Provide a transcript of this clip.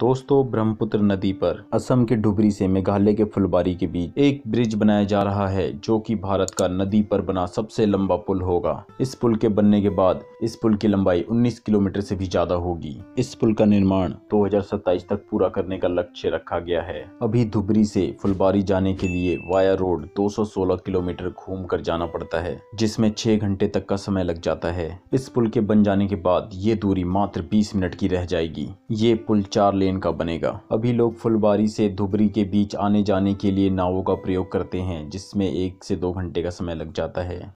दोस्तों ब्रह्मपुत्र नदी पर असम के डुबरी से मेघालय के फुलबारी के बीच एक ब्रिज बनाया जा रहा है जो कि भारत का नदी पर बना सबसे लंबा पुल होगा इस पुल के बनने के बाद इस पुल की लंबाई 19 किलोमीटर से भी ज्यादा होगी इस पुल का निर्माण 2027 तक पूरा करने का लक्ष्य रखा गया है अभी धुबरी से फुलबारी जाने के लिए वाया रोड 216 किलोमीटर घूम कर जाना पड़ता है जिसमे छह घंटे तक का समय लग जाता है इस पुल के बन जाने के बाद ये दूरी मात्र बीस मिनट की रह जाएगी ये पुल चार लेन ट्रेन का बनेगा अभी लोग फुलबारी से धुबरी के बीच आने जाने के लिए नावों का प्रयोग करते हैं जिसमें एक से दो घंटे का समय लग जाता है